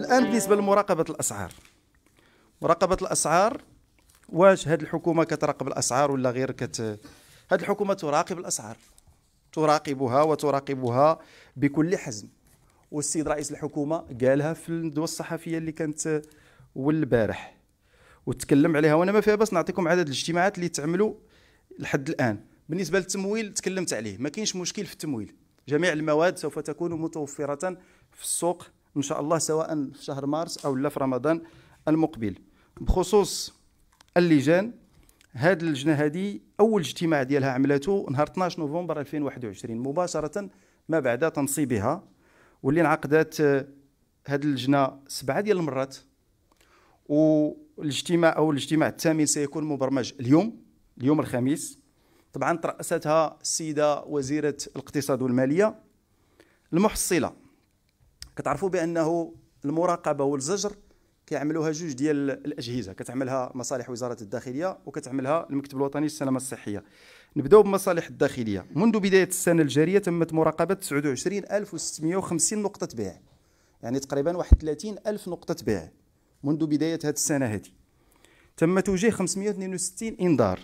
الان بالنسبه لمراقبه الاسعار مراقبه الاسعار واش هاد الحكومه كتراقب الاسعار ولا غير كت هاد الحكومه تراقب الاسعار تراقبها وتراقبها بكل حزم والسيد رئيس الحكومه قالها في الندوه الصحفيه اللي كانت والبارح وتكلم عليها وانا ما فيها بس نعطيكم عدد الاجتماعات اللي تعملوا لحد الان بالنسبه للتمويل تكلمت عليه ما كاينش مشكل في التمويل جميع المواد سوف تكون متوفره في السوق ان شاء الله سواء في شهر مارس او لا في رمضان المقبل بخصوص اللجان هاد اللجنه هذه اول اجتماع ديالها عملته نهار 12 نوفمبر 2021 مباشره ما بعد تنصيبها واللي انعقدت آه، هاد اللجنه سبعه ديال المرات والاجتماع او الاجتماع الثامن سيكون مبرمج اليوم اليوم الخميس طبعا ترأستها السيدة وزيرة الاقتصاد والمالية المحصلة كتعرفوا بأنه المراقبة والزجر كيعملوها جوج ديال الأجهزة كتعملها مصالح وزارة الداخلية وكتعملها المكتب الوطني للسلامة الصحية نبداو بمصالح الداخلية منذ بداية السنة الجارية تمت مراقبة 29650 نقطة بيع يعني تقريبا واحد نقطة بيع منذ بداية هذه السنة هذه تم توجيه 562 إنذار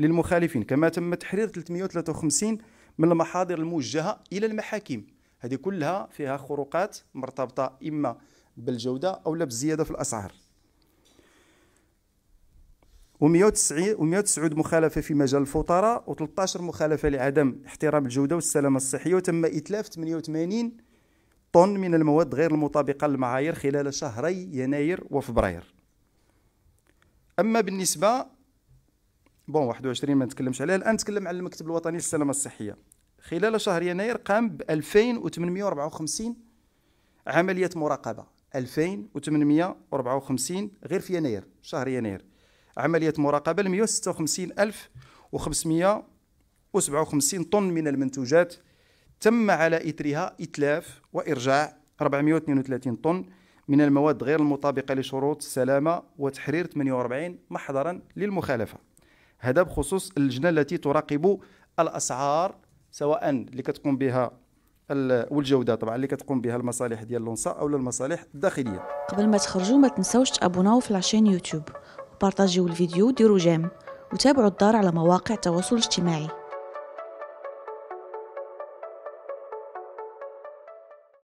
للمخالفين كما تم تحرير 353 من المحاضر الموجهة إلى المحاكم هذه كلها فيها خروقات مرتبطة إما بالجودة أو لا بالزيادة في الأسعار و190 و109 مخالفة في مجال الفطراء و13 مخالفة لعدم احترام الجودة والسلامة الصحية وتم إتلاف 88 طن من المواد غير المطابقة للمعايير خلال شهري يناير وفبراير أما بالنسبة بون 21 ما نتكلمش عليها الان نتكلم على المكتب الوطني للسلامه الصحيه خلال شهر يناير قام ب 2854 عمليه مراقبه 2854 غير في يناير شهر يناير عمليه مراقبه ل 156557 طن من المنتوجات تم على اثرها اتلاف وارجاع 432 طن من المواد غير المطابقه لشروط السلامه وتحرير 48 محضرا للمخالفه هذا بخصوص اللجنه التي تراقب الاسعار سواء اللي كتقوم بها والجوده طبعا اللي كتقوم بها المصالح ديال لونسا او المصالح الداخليه قبل ما تخرجوا ما تنساوش تابوناو في لاشين يوتيوب وبارطاجيو الفيديو وديروا جيم وتابعوا الدار على مواقع التواصل الاجتماعي